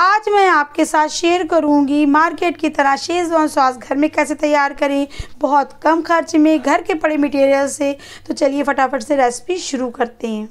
आज मैं आपके साथ शेयर करूंगी मार्केट की तरह शेजवान सॉस घर में कैसे तैयार करें बहुत कम खर्च में घर के पड़े मटेरियल से तो चलिए फटाफट से रेसिपी शुरू करते हैं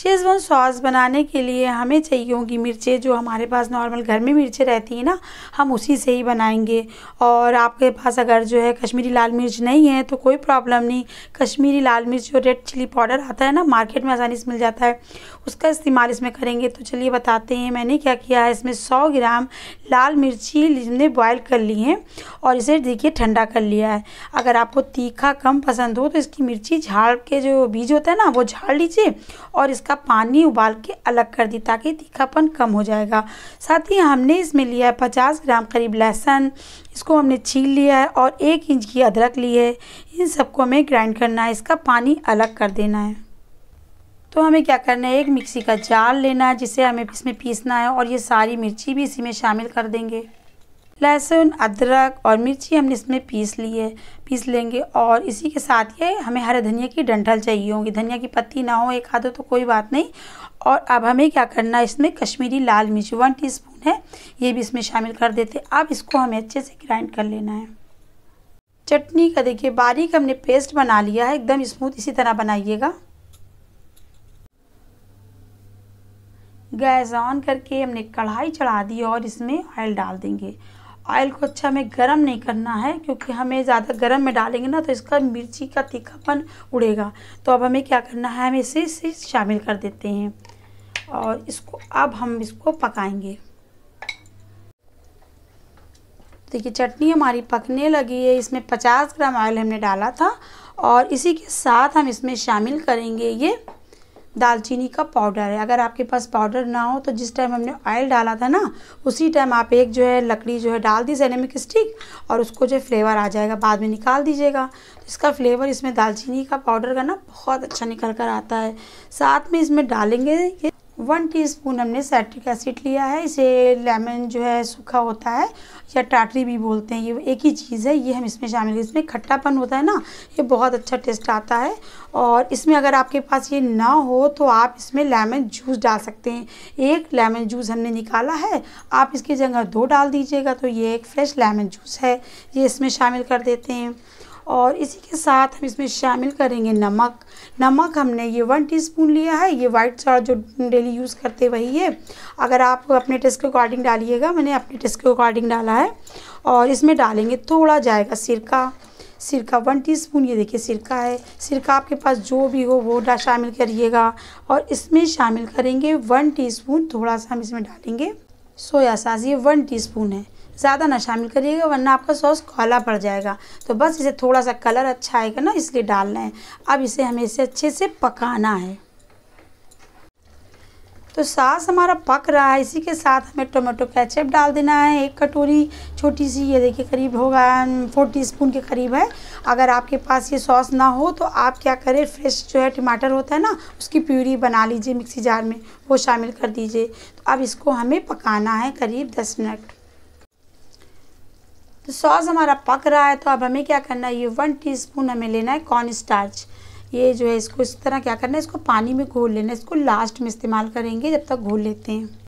शेजवान सॉस बनाने के लिए हमें चाहिए होंगी मिर्चें जो हमारे पास नॉर्मल घर में मिर्चें रहती हैं ना हम उसी से ही बनाएंगे और आपके पास अगर जो है कश्मीरी लाल मिर्च नहीं है तो कोई प्रॉब्लम नहीं कश्मीरी लाल मिर्च जो रेड चिली पाउडर आता है ना मार्केट में आसानी से मिल जाता है उसका इस्तेमाल इसमें करेंगे तो चलिए बताते हैं मैंने क्या किया है इसमें सौ ग्राम लाल मिर्ची हमने बॉयल कर ली है और इसे देखिए ठंडा कर लिया है अगर आपको तीखा कम पसंद हो तो इसकी मिर्ची झाड़ के जो बीज होता है ना वो झाड़ लीजिए और इसका इसका पानी उबाल के अलग कर दी ताकि तीखापन कम हो जाएगा साथ ही हमने इसमें लिया है पचास ग्राम करीब लहसुन इसको हमने छील लिया है और एक इंच की अदरक ली है इन सबको हमें ग्राइंड करना है इसका पानी अलग कर देना है तो हमें क्या करना है एक मिक्सी का जाल लेना है जिसे हमें इसमें पीसना है और ये सारी मिर्ची भी इसी में शामिल कर देंगे लहसुन अदरक और मिर्ची हमने इसमें पीस ली है पीस लेंगे और इसी के साथ ये हमें हरे धनिया की डंठल चाहिए होंगी धनिया की पत्ती ना हो एक आधो तो कोई बात नहीं और अब हमें क्या करना है इसमें कश्मीरी लाल मिर्च वन टीस्पून है ये भी इसमें शामिल कर देते अब इसको हमें अच्छे से ग्राइंड कर लेना है चटनी का देखिए बारीक हमने पेस्ट बना लिया है एकदम स्मूथ इसी तरह बनाइएगा गैस ऑन करके हमने कढ़ाई चढ़ा दी और इसमें ऑयल डाल देंगे ऑयल को अच्छा हमें गर्म नहीं करना है क्योंकि हमें ज़्यादा गर्म में डालेंगे ना तो इसका मिर्ची का तीखापन उड़ेगा तो अब हमें क्या करना है हम इसे इसे शामिल कर देते हैं और इसको अब हम इसको पकाएंगे देखिए चटनी हमारी पकने लगी है इसमें 50 ग्राम ऑयल हमने डाला था और इसी के साथ हम इसमें शामिल करेंगे ये दालचीनी का पाउडर है अगर आपके पास पाउडर ना हो तो जिस टाइम हमने ऑयल डाला था ना उसी टाइम आप एक जो है लकड़ी जो है डाल दी सेनेमिक स्टिक और उसको जो फ्लेवर आ जाएगा बाद में निकाल दीजिएगा तो इसका फ्लेवर इसमें दालचीनी का पाउडर का ना बहुत अच्छा निकल कर आता है साथ में इसमें डालेंगे ये वन टीस्पून हमने सैट्रिक एसिड लिया है इसे लेमन जो है सूखा होता है या टाटरी भी बोलते हैं ये एक ही चीज़ है ये हम इसमें शामिल करें इसमें खट्टापन होता है ना ये बहुत अच्छा टेस्ट आता है और इसमें अगर आपके पास ये ना हो तो आप इसमें लेमन जूस डाल सकते हैं एक लेमन जूस हमने निकाला है आप इसकी जगह दो डाल दीजिएगा तो ये एक फ्रेश लेमन जूस है ये इसमें शामिल कर देते हैं और इसी के साथ हम इसमें शामिल करेंगे नमक नमक हमने ये वन टीस्पून लिया है ये वाइट सॉल्ट जो डेली यूज़ करते वही है अगर आप अपने टेस्ट के अकॉर्डिंग डालिएगा मैंने अपने टेस्ट के अकॉर्डिंग डाला है और इसमें डालेंगे थोड़ा जाएगा सिरका सिरका वन टीस्पून ये देखिए सिरका है सिरका आपके पास जो भी हो वो डा शामिल करिएगा और इसमें शामिल करेंगे वन स्पून थोड़ा सा हम इसमें डालेंगे सोया सास ये वन स्पून है ज़्यादा ना शामिल करिएगा वरना आपका सॉस काला पड़ जाएगा तो बस इसे थोड़ा सा कलर अच्छा आएगा ना इसलिए डालना है अब इसे हमें इसे अच्छे से पकाना है तो सास हमारा पक रहा है इसी के साथ हमें टोमेटो कैचअप डाल देना है एक कटोरी छोटी सी ये देखिए करीब होगा फोर टीस्पून के करीब है अगर आपके पास ये सॉस ना हो तो आप क्या करें फ्रेश जो है टमाटर होता है ना उसकी प्यूरी बना लीजिए मिक्सी जार में वो शामिल कर दीजिए तो अब इसको हमें पकाना है करीब दस मिनट तो सॉस हमारा पक रहा है तो अब हमें क्या करना है ये वन टी हमें लेना है कॉर्न स्टार्च ये जो है इसको इस तरह क्या करना है इसको पानी में घोल लेना है इसको लास्ट में इस्तेमाल करेंगे जब तक घोल लेते हैं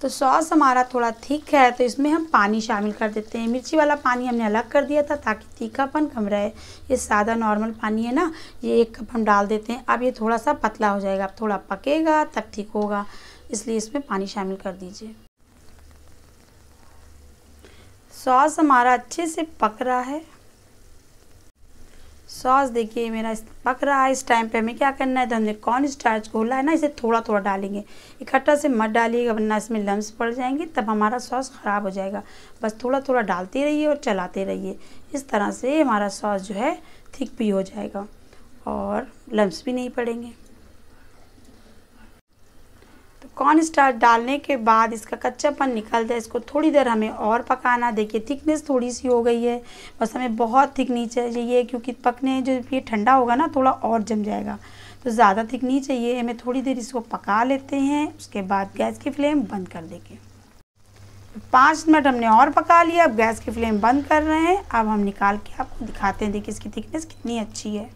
तो सॉस हमारा थोड़ा थिक है तो इसमें हम पानी शामिल कर देते हैं मिर्ची वाला पानी हमने अलग कर दिया था ताकि तीखापन कम रहे ये सादा नॉर्मल पानी है ना ये एक कप हम डाल देते हैं अब ये थोड़ा सा पतला हो जाएगा अब थोड़ा पकेगा तब ठीक होगा इसलिए इसमें पानी शामिल कर दीजिए सॉस हमारा अच्छे से पक रहा है सॉस देखिए मेरा पक रहा है इस टाइम पे हमें क्या करना है तो हमने कॉर्न स्टार्च घोला है ना इसे थोड़ा थोड़ा डालेंगे इकट्ठा से मत डालिएगा वरना इसमें लम्स पड़ जाएंगे तब हमारा सॉस ख़राब हो जाएगा बस थोड़ा थोड़ा डालते रहिए और चलाते रहिए इस तरह से हमारा सॉस जो है थिक भी हो जाएगा और लम्स भी नहीं पड़ेंगे कॉर्न स्टार डालने के बाद इसका कच्चापन निकल जाए इसको थोड़ी देर हमें और पकाना देखिए थिकनेस थोड़ी सी हो गई है बस हमें बहुत थिक नहीं चाहिए क्योंकि पकने जो ये ठंडा होगा ना थोड़ा और जम जाएगा तो ज़्यादा थिक नहीं चाहिए हमें थोड़ी देर इसको पका लेते हैं उसके बाद गैस की फ्लेम बंद कर देंगे पाँच मिनट हमने और पका लिया अब गैस की फ्लेम बंद कर रहे हैं अब हम निकाल के आपको दिखाते हैं देखिए इसकी थिकनेस कितनी अच्छी है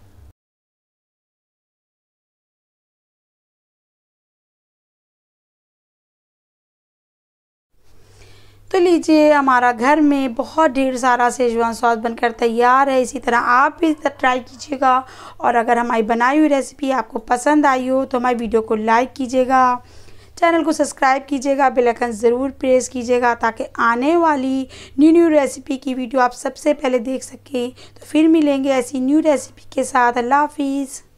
तो लीजिए हमारा घर में बहुत ढेर सारा सेजवान सॉस बनकर तैयार है इसी तरह आप भी ट्राई कीजिएगा और अगर हमारी बनाई हुई रेसिपी आपको पसंद आई हो तो हमारी वीडियो को लाइक कीजिएगा चैनल को सब्सक्राइब कीजिएगा बेल आइकन ज़रूर प्रेस कीजिएगा ताकि आने वाली न्यू न्यू रेसिपी की वीडियो आप सबसे पहले देख सकें तो फिर मिलेंगे ऐसी न्यू रेसिपी के साथ अल्लाह हाफिज़